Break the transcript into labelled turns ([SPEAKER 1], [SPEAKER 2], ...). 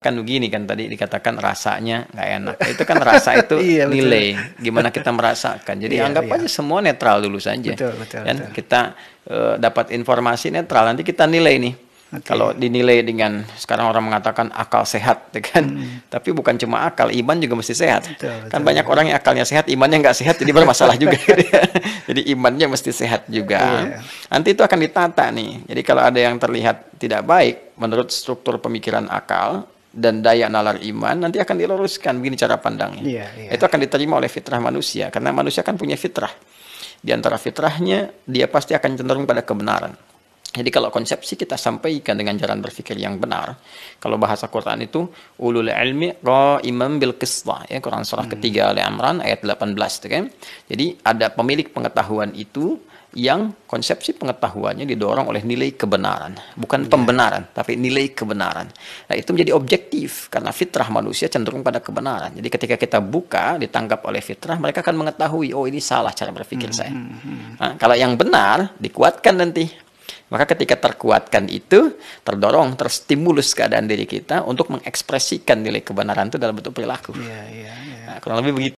[SPEAKER 1] kan begini kan tadi dikatakan rasanya nggak enak itu kan rasa itu iya, nilai gimana kita merasakan jadi iya, anggap iya. aja semua netral dulu saja betul, betul, dan betul. kita e, dapat informasi netral nanti kita nilai nih okay. kalau dinilai dengan sekarang orang mengatakan akal sehat ya kan hmm. tapi bukan cuma akal iman juga mesti sehat
[SPEAKER 2] betul, betul, kan banyak
[SPEAKER 1] betul. orang yang akalnya sehat imannya nggak sehat jadi bermasalah juga gitu ya. jadi imannya mesti sehat juga yeah. nanti itu akan ditata nih jadi kalau ada yang terlihat tidak baik menurut struktur pemikiran akal dan daya nalar iman nanti akan diluruskan begini cara pandangnya. Yeah, yeah. Itu akan diterima oleh fitrah manusia karena manusia kan punya fitrah. Di antara fitrahnya dia pasti akan cenderung pada kebenaran. Jadi kalau konsepsi kita sampaikan dengan jalan berpikir yang benar. Kalau bahasa Quran itu ulul ilmi imam bil qisla ya Quran surah hmm. ketiga Ali Amran ayat 18 itu kan. Jadi ada pemilik pengetahuan itu yang konsepsi pengetahuannya didorong oleh nilai kebenaran, bukan yeah. pembenaran, tapi nilai kebenaran. Nah, itu menjadi objektif karena fitrah manusia cenderung pada kebenaran. Jadi ketika kita buka ditangkap oleh fitrah, mereka akan mengetahui, oh ini salah cara berpikir mm -hmm. saya. Hmm, hmm. Nah, kalau yang benar dikuatkan nanti maka ketika terkuatkan itu, terdorong, terstimulus keadaan diri kita untuk mengekspresikan nilai kebenaran itu dalam bentuk perilaku. Yeah, yeah, yeah. Nah, kurang lebih begitu.